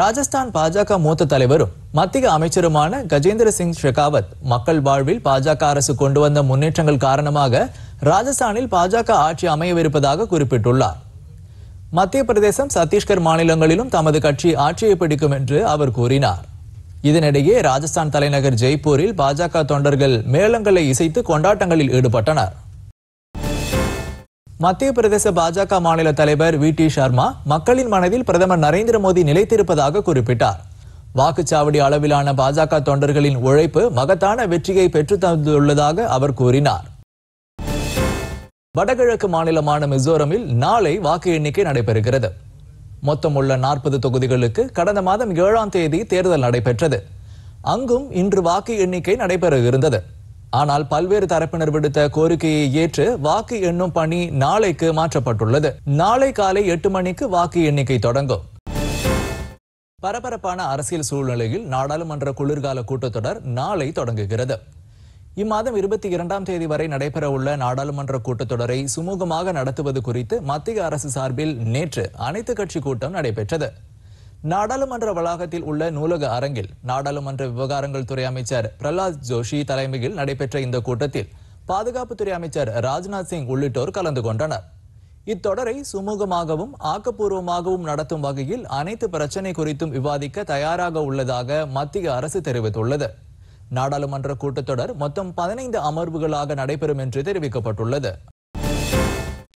ராஜஸ்தான் பாஜக மூத்த தலைவரும் மத்திய அமைச்சருமான கஜேந்திர சிங் ஷெகாவத் மக்கள் வாழ்வில் பாஜக அரசு கொண்டு வந்த முன்னேற்றங்கள் காரணமாக ராஜஸ்தானில் பாஜக ஆட்சி அமையவிருப்பதாக குறிப்பிட்டுள்ளார் மத்திய பிரதேசம் சத்தீஸ்கர் மாநிலங்களிலும் தமது கட்சி ஆட்சியை பிடிக்கும் என்று அவர் கூறினார் இதனிடையே ராஜஸ்தான் தலைநகர் ஜெய்ப்பூரில் பாஜக தொண்டர்கள் மேளங்களை இசைத்து கொண்டாட்டங்களில் ஈடுபட்டனர் மத்திய பிரதேச பாஜக மாநில தலைவர் வி டி சர்மா மக்களின் மனதில் பிரதமர் நரேந்திர மோடி நிலைத்திருப்பதாக குறிப்பிட்டார் வாக்குச்சாவடி அளவிலான பாஜக தொண்டர்களின் உழைப்பு மகத்தான வெற்றியை பெற்றுத் தந்துள்ளதாக அவர் கூறினார் வடகிழக்கு மாநிலமான மிசோரமில் நாளை வாக்கு எண்ணிக்கை நடைபெறுகிறது மொத்தம் உள்ள நாற்பது தொகுதிகளுக்கு கடந்த மாதம் ஏழாம் தேதி தேர்தல் நடைபெற்றது அங்கும் இன்று வாக்கு எண்ணிக்கை நடைபெற இருந்தது ஆனால் பல்வேறு தரப்பினர் விடுத்த கோரிக்கையை ஏற்று வாக்கு எண்ணும் பணி நாளைக்கு மாற்றப்பட்டுள்ளது நாளை காலை எட்டு மணிக்கு வாக்கு எண்ணிக்கை தொடங்கும் பரபரப்பான அரசியல் சூழ்நிலையில் நாடாளுமன்ற குளிர்கால கூட்டத்தொடர் நாளை தொடங்குகிறது இம்மாதம் இருபத்தி இரண்டாம் தேதி வரை நடைபெறவுள்ள நாடாளுமன்ற கூட்டத்தொடரை சுமூகமாக நடத்துவது குறித்து மத்திய அரசு சார்பில் நேற்று அனைத்து கட்சி கூட்டம் நடைபெற்றது நாடாளுமன்ற வளாகத்தில் உள்ள நூலக அரங்கில் நாடாளுமன்ற விவகாரங்கள் துறை அமைச்சர் பிரலாத் ஜோஷி தலைமையில் நடைபெற்ற இந்த கூட்டத்தில் பாதுகாப்புத்துறை அமைச்சர் ராஜ்நாத் சிங் உள்ளிட்டோர் கலந்து கொண்டனர் இத்தொடரை சுமூகமாகவும் ஆக்கப்பூர்வமாகவும் நடத்தும் வகையில் அனைத்து பிரச்சினை குறித்தும் விவாதிக்க தயாராக உள்ளதாக மத்திய அரசு தெரிவித்துள்ளது நாடாளுமன்ற கூட்டத்தொடர் மொத்தம் பதினைந்து அமர்வுகளாக நடைபெறும் என்று தெரிவிக்கப்பட்டுள்ளது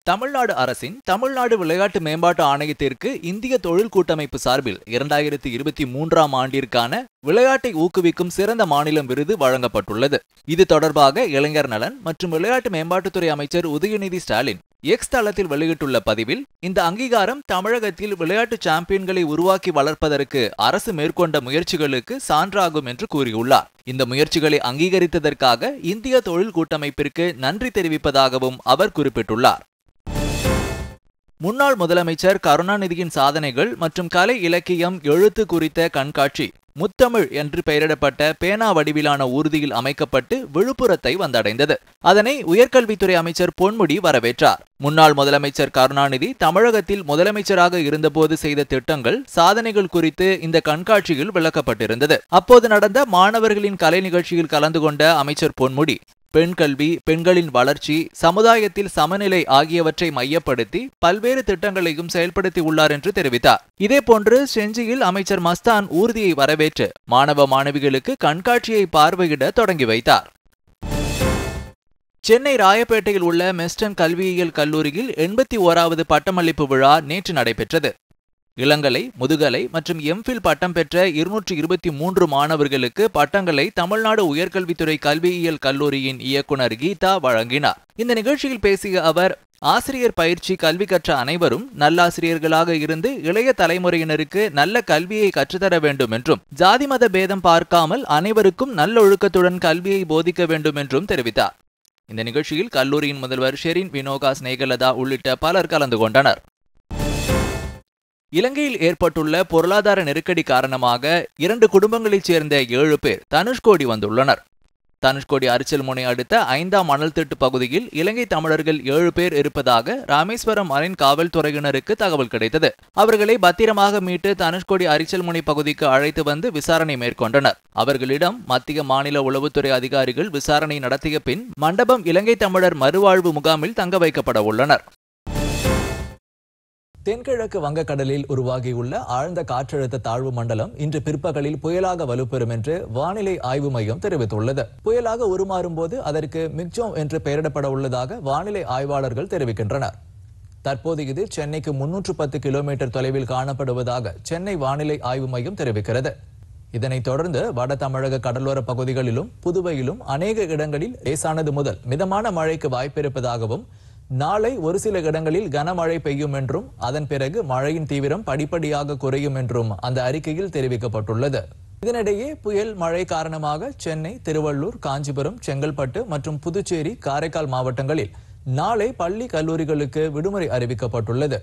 தமிழ்நாடு அரசின் தமிழ்நாடு விளையாட்டு மேம்பாட்டு ஆணையத்திற்கு இந்திய தொழில் கூட்டமைப்பு சார்பில் இரண்டாயிரத்தி இருபத்தி மூன்றாம் ஆண்டிற்கான விளையாட்டை ஊக்குவிக்கும் சிறந்த மாநிலம் விருது வழங்கப்பட்டுள்ளது இது தொடர்பாக இளைஞர் நலன் மற்றும் விளையாட்டு மேம்பாட்டுத்துறை அமைச்சர் உதயநிதி ஸ்டாலின் எக்ஸ் தளத்தில் வெளியிட்டுள்ள பதிவில் இந்த அங்கீகாரம் தமிழகத்தில் விளையாட்டு சாம்பியன்களை உருவாக்கி வளர்ப்பதற்கு அரசு மேற்கொண்ட முயற்சிகளுக்கு சான்றாகும் என்று கூறியுள்ளார் இந்த முயற்சிகளை அங்கீகரித்ததற்காக இந்திய தொழில் கூட்டமைப்பிற்கு நன்றி தெரிவிப்பதாகவும் அவர் குறிப்பிட்டுள்ளார் முன்னாள் முதலமைச்சர் கருணாநிதியின் சாதனைகள் மற்றும் கலை இலக்கியம் எழுத்து குறித்த கண்காட்சி முத்தமிழ் என்று பெயரிடப்பட்ட பேனா வடிவிலான ஊர்தியில் அமைக்கப்பட்டு விழுப்புரத்தை வந்தடைந்தது அதனை உயர்கல்வித்துறை அமைச்சர் பொன்முடி வரவேற்றார் முன்னாள் முதலமைச்சர் கருணாநிதி தமிழகத்தில் முதலமைச்சராக இருந்தபோது செய்த திட்டங்கள் சாதனைகள் குறித்து இந்த கண்காட்சியில் விளக்கப்பட்டிருந்தது அப்போது நடந்த மாணவர்களின் கலை நிகழ்ச்சியில் கலந்து கொண்ட அமைச்சர் பொன்முடி பெண் கல்வி பெண்களின் வளர்ச்சி சமுதாயத்தில் சமநிலை ஆகியவற்றை மையப்படுத்தி பல்வேறு திட்டங்களையும் செயல்படுத்தி உள்ளார் என்று தெரிவித்தார் இதேபோன்று செஞ்சியில் அமைச்சர் மஸ்தான் ஊர்தியை வரவேற்று மாணவ மாணவிகளுக்கு கண்காட்சியை பார்வையிட தொடங்கி வைத்தார் சென்னை ராயப்பேட்டையில் உள்ள மெஸ்டன் கல்வியியல் கல்லூரியில் எண்பத்தி ஓராவது பட்டமளிப்பு விழா நேற்று நடைபெற்றது இளங்கலை முதுகலை மற்றும் எம்ஃபில் பட்டம் பெற்ற இருநூற்றி இருபத்தி மூன்று மாணவர்களுக்கு பட்டங்களை தமிழ்நாடு உயர்கல்வித்துறை கல்வியியல் கல்லூரியின் இயக்குனர் கீதா வழங்கினார் இந்த நிகழ்ச்சியில் பேசிய அவர் ஆசிரியர் பயிற்சி கல்வி கற்ற அனைவரும் நல்லாசிரியர்களாக இருந்து இளைய தலைமுறையினருக்கு நல்ல கல்வியை கற்றுத்தர வேண்டும் என்றும் ஜாதி மத பேதம் பார்க்காமல் அனைவருக்கும் நல்ல ஒழுக்கத்துடன் கல்வியை போதிக்க வேண்டும் என்றும் தெரிவித்தார் இந்த நிகழ்ச்சியில் கல்லூரியின் முதல்வர் ஷெரின் வினோகா ஸ்னேகலதா உள்ளிட்ட பலர் கலந்து கொண்டனர் இலங்கையில் ஏற்பட்டுள்ள பொருளாதார நெருக்கடி காரணமாக இரண்டு குடும்பங்களைச் சேர்ந்த ஏழு பேர் தனுஷ்கோடி வந்துள்ளனர் தனுஷ்கோடி அரிச்சல்முனை அடுத்த ஐந்தாம் மணல் திட்டு பகுதியில் இலங்கை தமிழர்கள் ஏழு பேர் இருப்பதாக ராமேஸ்வரம் மரைன் காவல்துறையினருக்கு தகவல் கிடைத்தது அவர்களை பத்திரமாக மீட்டு தனுஷ்கோடி அரிச்சல்முனை பகுதிக்கு அழைத்து வந்து விசாரணை மேற்கொண்டனர் அவர்களிடம் மத்திய மாநில உளவுத்துறை அதிகாரிகள் விசாரணை நடத்திய பின் மண்டபம் இலங்கை தமிழர் மறுவாழ்வு முகாமில் தங்க வைக்கப்பட உள்ளனர் தென்கிழக்கு வங்கக்கடலில் உருவாகியுள்ள ஆழ்ந்த காற்றழுத்த தாழ்வு மண்டலம் இன்று பிற்பகலில் புயலாக வலுப்பெறும் என்று வானிலை ஆய்வு மையம் தெரிவித்துள்ளது புயலாக உருமாறும் போது அதற்கு மிக்சோம் என்று பெயரிடப்பட உள்ளதாக வானிலை ஆய்வாளர்கள் தெரிவிக்கின்றனர் தற்போது இது சென்னைக்கு முன்னூற்று பத்து கிலோமீட்டர் தொலைவில் காணப்படுவதாக சென்னை வானிலை ஆய்வு மையம் தெரிவிக்கிறது இதனைத் தொடர்ந்து வட தமிழக கடலோர பகுதிகளிலும் புதுவையிலும் அநேக இடங்களில் லேசானது முதல் மிதமான மழைக்கு வாய்ப்பிருப்பதாகவும் நாளை ஒரு சில இடங்களில் கனமழை பெய்யும் என்றும் அதன் பிறகு மழையின் தீவிரம் படிப்படியாக குறையும் என்றும் அந்த அறிக்கையில் தெரிவிக்கப்பட்டுள்ளது இதனிடையே புயல் மழை காரணமாக சென்னை திருவள்ளூர் காஞ்சிபுரம் செங்கல்பட்டு மற்றும் புதுச்சேரி காரைக்கால் மாவட்டங்களில் நாளை பள்ளி கல்லூரிகளுக்கு விடுமுறை அறிவிக்கப்பட்டுள்ளது